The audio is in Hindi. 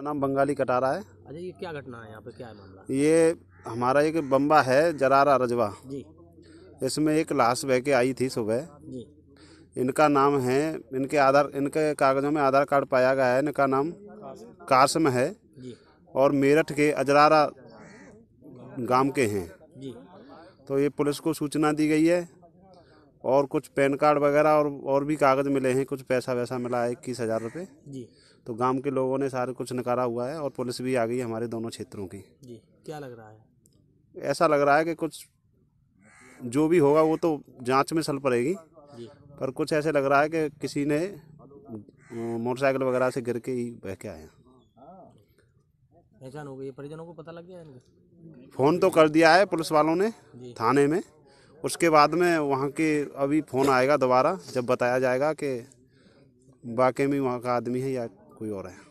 मेरा नाम बंगाली कटारा है अच्छा ये क्या घटना है यहाँ पे क्या है मामला ये हमारा एक बम्बा है जरारा रजवा जी इसमें एक लाश बह के आई थी सुबह जी इनका नाम है इनके आधार इनके कागजों में आधार कार्ड पाया गया है इनका नाम कासम है जी और मेरठ के अजरारा गांव के हैं जी तो ये पुलिस को सूचना दी गई है और कुछ पैन कार्ड वगैरह और और भी कागज़ मिले हैं कुछ पैसा वैसा मिला है इक्कीस हज़ार रुपये जी तो गांव के लोगों ने सारे कुछ नकारा हुआ है और पुलिस भी आ गई हमारे दोनों क्षेत्रों की जी क्या लग रहा है ऐसा लग रहा है कि कुछ जो भी होगा वो तो जांच में सल पड़ेगी पर कुछ ऐसे लग रहा है कि किसी ने मोटरसाइकिल वगैरह से गिर के ही बह के आया पहचान हो गई परिजनों को पता लग गया फ़ोन तो कर दिया है पुलिस वालों ने थाने में उसके बाद में वहाँ के अभी फ़ोन आएगा दोबारा जब बताया जाएगा कि वाकई में वहाँ का आदमी है या कोई और है